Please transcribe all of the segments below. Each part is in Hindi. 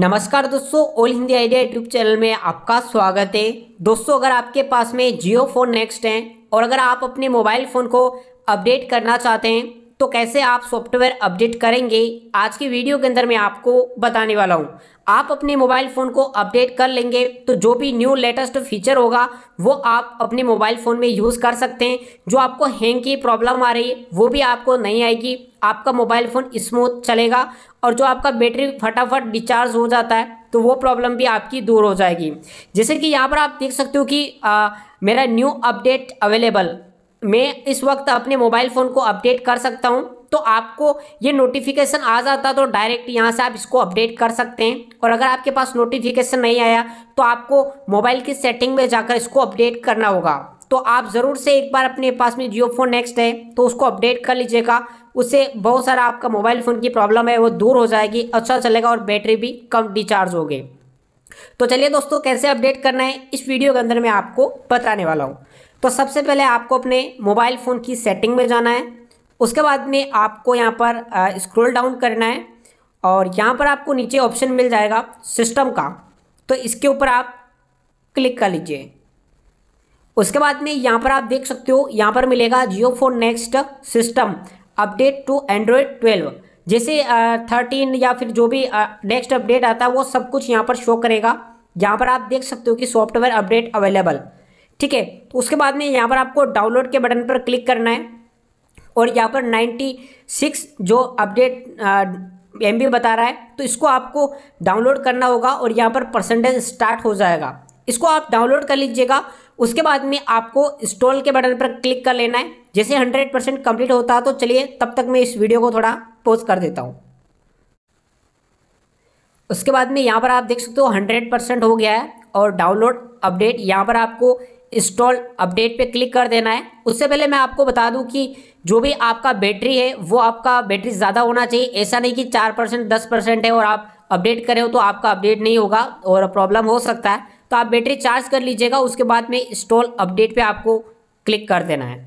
नमस्कार दोस्तों all Hindi idea YouTube channel में आपका स्वागत है दोस्तों अगर आपके पास में जियो फोन नेक्स्ट है और अगर आप अपने मोबाइल फ़ोन को अपडेट करना चाहते हैं तो कैसे आप सॉफ्टवेयर अपडेट करेंगे आज की वीडियो के अंदर मैं आपको बताने वाला हूँ आप अपने मोबाइल फ़ोन को अपडेट कर लेंगे तो जो भी न्यू लेटेस्ट फीचर होगा वो आप अपने मोबाइल फ़ोन में यूज़ कर सकते हैं जो आपको हैंग की प्रॉब्लम आ रही है वो भी आपको नहीं आएगी आपका मोबाइल फ़ोन स्मूथ चलेगा और जो आपका बैटरी फटाफट डिचार्ज हो जाता है तो वो प्रॉब्लम भी आपकी दूर हो जाएगी जैसे कि यहाँ पर आप देख सकते हो कि आ, मेरा न्यू अपडेट अवेलेबल मैं इस वक्त अपने मोबाइल फ़ोन को अपडेट कर सकता हूँ तो आपको ये नोटिफिकेशन आ जाता तो डायरेक्ट यहाँ से आप इसको अपडेट कर सकते हैं और अगर आपके पास नोटिफिकेशन नहीं आया तो आपको मोबाइल की सेटिंग में जाकर इसको अपडेट करना होगा तो आप ज़रूर से एक बार अपने पास में जियो फोन नेक्स्ट है तो उसको अपडेट कर लीजिएगा उससे बहुत सारा आपका मोबाइल फ़ोन की प्रॉब्लम है वो दूर हो जाएगी अच्छा चलेगा और बैटरी भी कम डिचार्ज होगी तो चलिए दोस्तों कैसे अपडेट करना है इस वीडियो के अंदर मैं आपको बताने वाला हूँ तो सबसे पहले आपको अपने मोबाइल फ़ोन की सेटिंग में जाना है उसके बाद में आपको यहाँ पर स्क्रॉल डाउन करना है और यहाँ पर आपको नीचे ऑप्शन मिल जाएगा सिस्टम का तो इसके ऊपर आप क्लिक कर लीजिए उसके बाद में यहाँ पर आप देख सकते हो यहाँ पर मिलेगा Jio phone next system update to Android twelve जैसे थर्टीन या फिर जो भी नेक्स्ट अपडेट आता है वो सब कुछ यहाँ पर शो करेगा यहाँ पर आप देख सकते हो कि सॉफ्टवेयर अपडेट अवेलेबल ठीक है तो उसके बाद में यहाँ पर आपको डाउनलोड के बटन पर क्लिक करना है और यहाँ पर 96 जो अपडेट एम बता रहा है तो इसको आपको डाउनलोड करना होगा और यहाँ पर परसेंटेज स्टार्ट हो जाएगा इसको आप डाउनलोड कर लीजिएगा उसके बाद में आपको इंस्टॉल के बटन पर क्लिक कर लेना है जैसे 100 परसेंट कम्प्लीट होता है तो चलिए तब तक मैं इस वीडियो को थोड़ा पोज कर देता हूँ उसके बाद में यहाँ पर आप देख सकते हो 100 परसेंट हो गया है और डाउनलोड अपडेट यहाँ पर आपको इंस्टॉल अपडेट पे क्लिक कर देना है उससे पहले मैं आपको बता दूं कि जो भी आपका बैटरी है वो आपका बैटरी ज़्यादा होना चाहिए ऐसा नहीं कि चार परसेंट दस परसेंट है और आप अपडेट करें हो तो आपका अपडेट नहीं होगा और प्रॉब्लम हो सकता है तो आप बैटरी चार्ज कर लीजिएगा उसके बाद में इंस्टॉल अपडेट पर आपको क्लिक कर देना है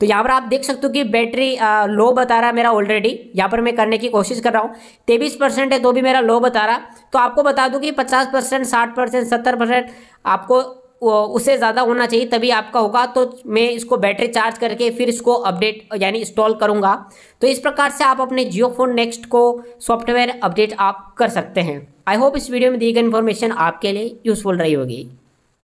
तो यहाँ पर आप देख सकते हो कि बैटरी लो बता रहा है मेरा ऑलरेडी यहाँ पर मैं करने की कोशिश कर रहा हूँ तेईस परसेंट है तो भी मेरा लो बता रहा तो आपको बता दूँ कि पचास परसेंट साठ परसेंट सत्तर परसेंट आपको उससे ज़्यादा होना चाहिए तभी आपका होगा तो मैं इसको बैटरी चार्ज करके फिर इसको अपडेट यानी इंस्टॉल करूँगा तो इस प्रकार से आप अपने जियो फोन नेक्स्ट को सॉफ्टवेयर अपडेट आप कर सकते हैं आई होप इस वीडियो में दी गई इन्फॉर्मेशन आपके लिए यूज़फुल रही होगी